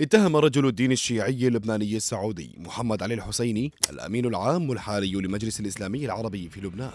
اتهم رجل الدين الشيعي اللبناني السعودي محمد علي الحسيني الأمين العام الحالي لمجلس الإسلامي العربي في لبنان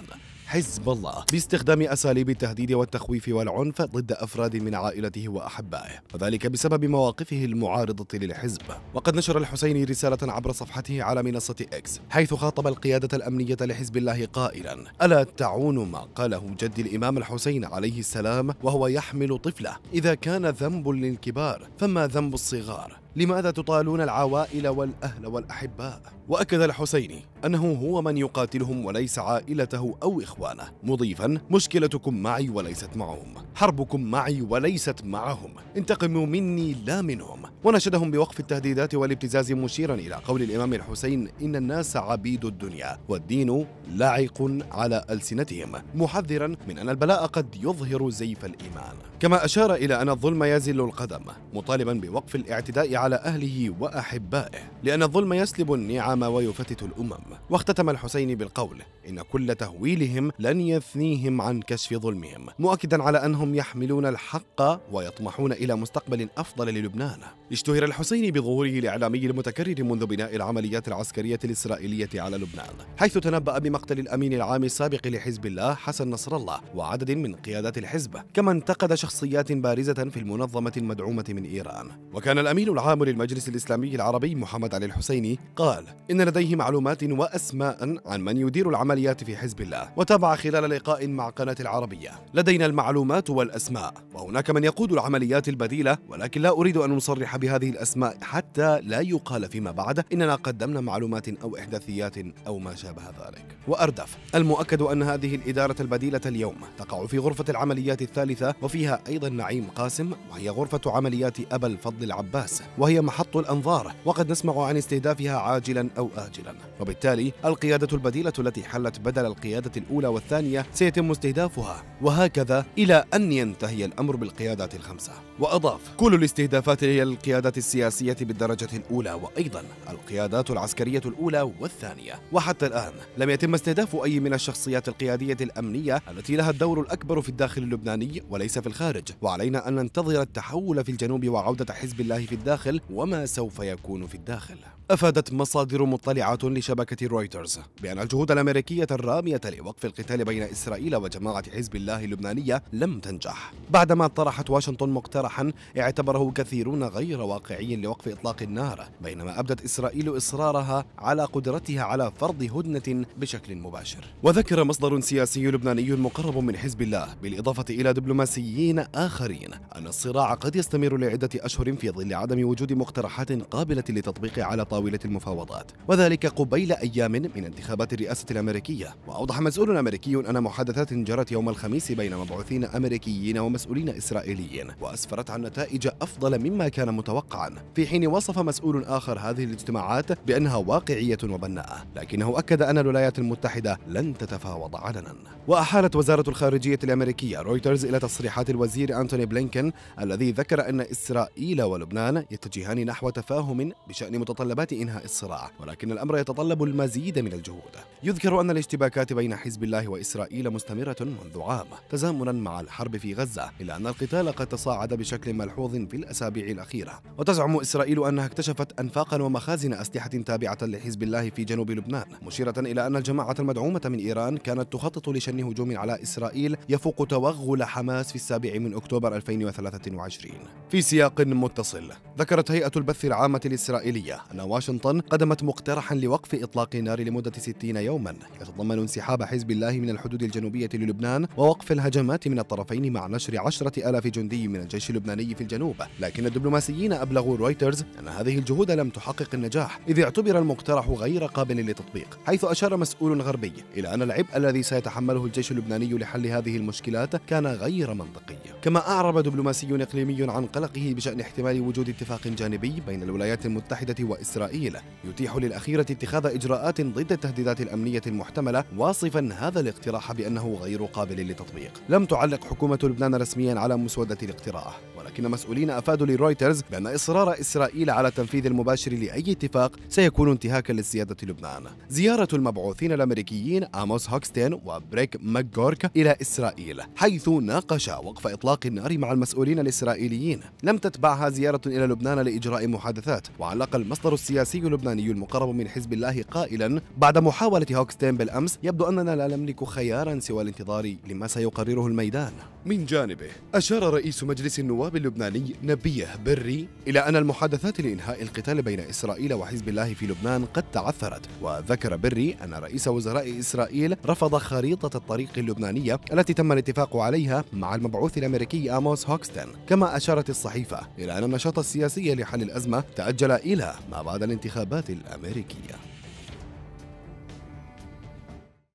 حزب الله باستخدام أساليب التهديد والتخويف والعنف ضد أفراد من عائلته وأحبائه وذلك بسبب مواقفه المعارضة للحزب وقد نشر الحسيني رسالة عبر صفحته على منصة إكس حيث خاطب القيادة الأمنية لحزب الله قائلا ألا تعون ما قاله جد الإمام الحسين عليه السلام وهو يحمل طفله إذا كان ذنب للكبار فما ذنب الصغار لماذا تطالون العوائل والأهل والأحباء؟ وأكد الحسيني أنه هو من يقاتلهم وليس عائلته أو إخوانه مضيفا مشكلتكم معي وليست معهم حربكم معي وليست معهم انتقموا مني لا منهم وناشدهم بوقف التهديدات والابتزاز مشيرا إلى قول الإمام الحسين إن الناس عبيد الدنيا والدين لعق على ألسنتهم محذرا من أن البلاء قد يظهر زيف الإيمان كما أشار إلى أن الظلم يزل القدم مطالبا بوقف الاعتداء على أهله وأحبائه لأن الظلم يسلب النعم ويفتت الأمم واختتم الحسين بالقول إن كل تهويلهم لن يثنيهم عن كشف ظلمهم مؤكدا على أنهم يحملون الحق ويطمحون إلى مستقبل أفضل للبنان اشتهر الحسيني بظهوره الإعلامي المتكرر منذ بناء العمليات العسكرية الإسرائيلية على لبنان حيث تنبأ بمقتل الأمين العام السابق لحزب الله حسن نصر الله وعدد من قيادات الحزب كما انتقد شخصيات بارزة في المنظمة المدعومة من إيران وكان الأمين العام للمجلس الإسلامي العربي محمد علي الحسيني قال إن لديه معلومات وأسماء عن من يدير العمليات في حزب الله وتابع خلال لقاء مع قناة العربية لدينا المعلومات والأسماء وهناك من يقود العمليات البديلة ولكن لا أريد أن أصرح بهذه الأسماء حتى لا يقال فيما بعد إننا قدمنا معلومات أو إحداثيات أو ما شابه ذلك وأردف المؤكد أن هذه الإدارة البديلة اليوم تقع في غرفة العمليات الثالثة وفيها أيضا نعيم قاسم وهي غرفة عمليات أبا الفضل العباس وهي محط الأنظار وقد نسمع عن استهدافها عاجلا أو آجلا وبالتالي القيادة البديلة التي حلت بدل القيادة الأولى والثانية سيتم استهدافها وهكذا إلى أن ينتهي الأمر بالقيادات الخمسة وأضاف كل الاستهدافات هي القيادة القيادة السياسية بالدرجة الأولى وأيضا القيادات العسكرية الأولى والثانية وحتى الآن لم يتم استهداف أي من الشخصيات القيادية الأمنية التي لها الدور الأكبر في الداخل اللبناني وليس في الخارج وعلينا أن ننتظر التحول في الجنوب وعودة حزب الله في الداخل وما سوف يكون في الداخل أفادت مصادر مطلعة لشبكة رويترز بأن الجهود الأمريكية الرامية لوقف القتال بين إسرائيل وجماعة حزب الله اللبنانية لم تنجح بعدما طرحت واشنطن مقترحا اعتبره كثيرون غير واقعي لوقف إطلاق النار بينما أبدت إسرائيل إصرارها على قدرتها على فرض هدنة بشكل مباشر وذكر مصدر سياسي لبناني مقرب من حزب الله بالإضافة إلى دبلوماسيين آخرين أن الصراع قد يستمر لعدة أشهر في ظل عدم وجود مقترحات قابلة لتطبيق على طاولة المفاوضات وذلك قبيل أيام من انتخابات الرئاسة الأمريكية وأوضح مسؤول أمريكي أن محادثات جرت يوم الخميس بين مبعوثين أمريكيين ومسؤولين إسرائيليين وأسفرت عن نتائج أفضل مما كان متوقعا في حين وصف مسؤول آخر هذه الاجتماعات بأنها واقعية وبناءة لكنه أكد أن الولايات المتحدة لن تتفاوض علنا وأحالت وزارة الخارجية الأمريكية رويترز إلى تصريحات الوزير أنتوني بلينكن الذي ذكر أن إسرائيل ولبنان يتجهان نحو تفاهم بشأن متطلبات محاولات إنهاء الصراع ولكن الأمر يتطلب المزيد من الجهود يذكر أن الاشتباكات بين حزب الله وإسرائيل مستمرة منذ عام تزامنا مع الحرب في غزة إلا أن القتال قد تصاعد بشكل ملحوظ في الأسابيع الأخيرة وتزعم إسرائيل أنها اكتشفت أنفاقا ومخازن أسلحة تابعة لحزب الله في جنوب لبنان مشيرة إلى أن الجماعة المدعومة من إيران كانت تخطط لشن هجوم على إسرائيل يفوق توغل حماس في السابع من أكتوبر 2023 في سياق متصل ذكرت هيئة البث العامة الإسرائيلية أن واشنطن قدمت مقترحا لوقف إطلاق النار لمدة 60 يوما يتضمن انسحاب حزب الله من الحدود الجنوبية للبنان ووقف الهجمات من الطرفين مع نشر عشرة ألاف جندي من الجيش اللبناني في الجنوب لكن الدبلوماسيين أبلغوا رويترز أن هذه الجهود لم تحقق النجاح إذ اعتبر المقترح غير قابل للتطبيق حيث أشار مسؤول غربي إلى أن العبء الذي سيتحمله الجيش اللبناني لحل هذه المشكلات كان غير منطقي كما أعرب دبلوماسي إقليمي عن قلقه بشأن احتمال وجود اتفاق جانبي بين الولايات المتحدة وإسرائيل إسرائيل يتيح للأخيرة اتخاذ إجراءات ضد التهديدات الأمنية المحتملة واصفا هذا الاقتراح بأنه غير قابل للتطبيق لم تعلق حكومة لبنان رسميا على مسودة الاقتراح ولكن مسؤولين أفادوا لرويترز بأن إصرار إسرائيل على التنفيذ المباشر لأي اتفاق سيكون انتهاكا لسيادة لبنان زيارة المبعوثين الأمريكيين آموس هوكستين وبريك ماكغورك إلى إسرائيل حيث ناقشا وقف إطلاق النار مع المسؤولين الإسرائيليين لم تتبعها زيارة إلى لبنان لإجراء محادثات وعلق المصدر السياسي السياسي اللبناني المقرب من حزب الله قائلا بعد محاولة هوكستين بالأمس يبدو أننا لا نملك خيارا سوى الانتظار لما سيقرره الميدان من جانبه أشار رئيس مجلس النواب اللبناني نبيه بري إلى أن المحادثات لإنهاء القتال بين إسرائيل وحزب الله في لبنان قد تعثرت وذكر بري أن رئيس وزراء إسرائيل رفض خريطة الطريق اللبنانية التي تم الاتفاق عليها مع المبعوث الأمريكي آموس هوكستن كما أشارت الصحيفة إلى أن النشاط السياسي لحل الأزمة تأجل إلى ما بعد بعد الانتخابات الأمريكية